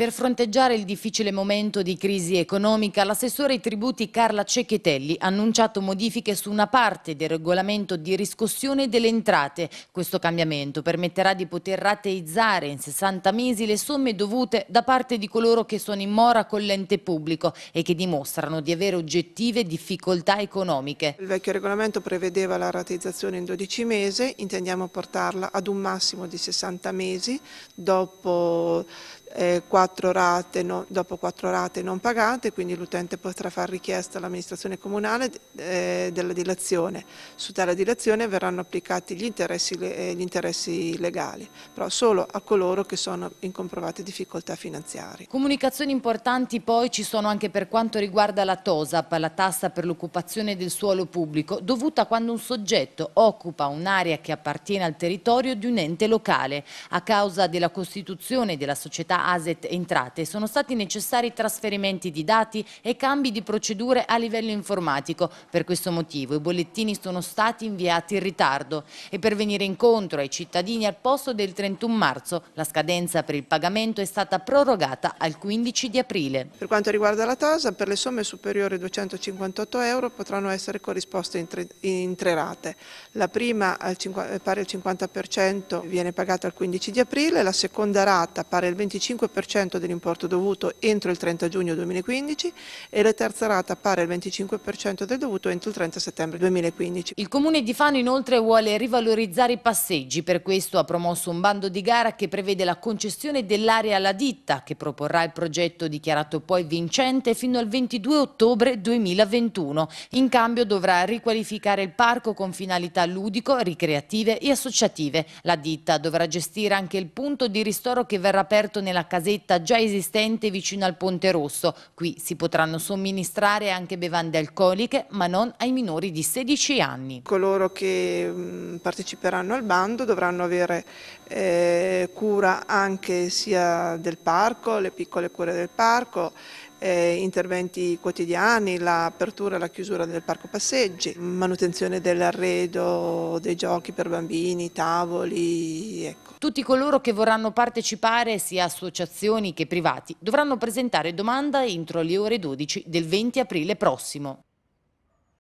Per fronteggiare il difficile momento di crisi economica, l'assessore ai tributi Carla Cecchetelli ha annunciato modifiche su una parte del regolamento di riscossione delle entrate. Questo cambiamento permetterà di poter rateizzare in 60 mesi le somme dovute da parte di coloro che sono in mora con l'ente pubblico e che dimostrano di avere oggettive difficoltà economiche. Il vecchio regolamento prevedeva la rateizzazione in 12 mesi, intendiamo portarla ad un massimo di 60 mesi dopo eh, 4 quattro rate, no, dopo quattro rate non pagate, quindi l'utente potrà fare richiesta all'amministrazione comunale eh, della dilazione. Su tale dilazione verranno applicati gli interessi, eh, gli interessi, legali, però solo a coloro che sono in comprovate difficoltà finanziarie. Comunicazioni importanti poi ci sono anche per quanto riguarda la TOSAP, la tassa per l'occupazione del suolo pubblico, dovuta quando un soggetto occupa un'area che appartiene al territorio di un ente locale. A causa della costituzione della società ASET in entrate sono stati necessari trasferimenti di dati e cambi di procedure a livello informatico. Per questo motivo i bollettini sono stati inviati in ritardo e per venire incontro ai cittadini al posto del 31 marzo la scadenza per il pagamento è stata prorogata al 15 di aprile. Per quanto riguarda la TASA, per le somme superiori a 258 euro potranno essere corrisposte in tre, in tre rate. La prima al 50, eh, pari al 50% viene pagata al 15 di aprile, la seconda rata pari al 25% 50% dell'importo dovuto entro il 30 giugno 2015 e la terza rata pari al 25% del dovuto entro il 30 settembre 2015. Il Comune di Fano inoltre vuole rivalorizzare i passeggi, per questo ha promosso un bando di gara che prevede la concessione dell'area alla ditta che proporrà il progetto dichiarato poi vincente fino al 22 ottobre 2021. In cambio dovrà riqualificare il parco con finalità ludico, ricreative e associative. La ditta dovrà gestire anche il punto di ristoro che verrà aperto nella casetta vetta già esistente vicino al Ponte Rosso. Qui si potranno somministrare anche bevande alcoliche, ma non ai minori di 16 anni. Coloro che mm, parteciperanno al bando dovranno avere eh, cura anche sia del parco, le piccole cure del parco, eh, interventi quotidiani, l'apertura e la chiusura del parco passeggi, manutenzione dell'arredo, dei giochi per bambini, tavoli. Ecco. Tutti coloro che vorranno partecipare, sia associazioni che privati, dovranno presentare domanda entro le ore 12 del 20 aprile prossimo.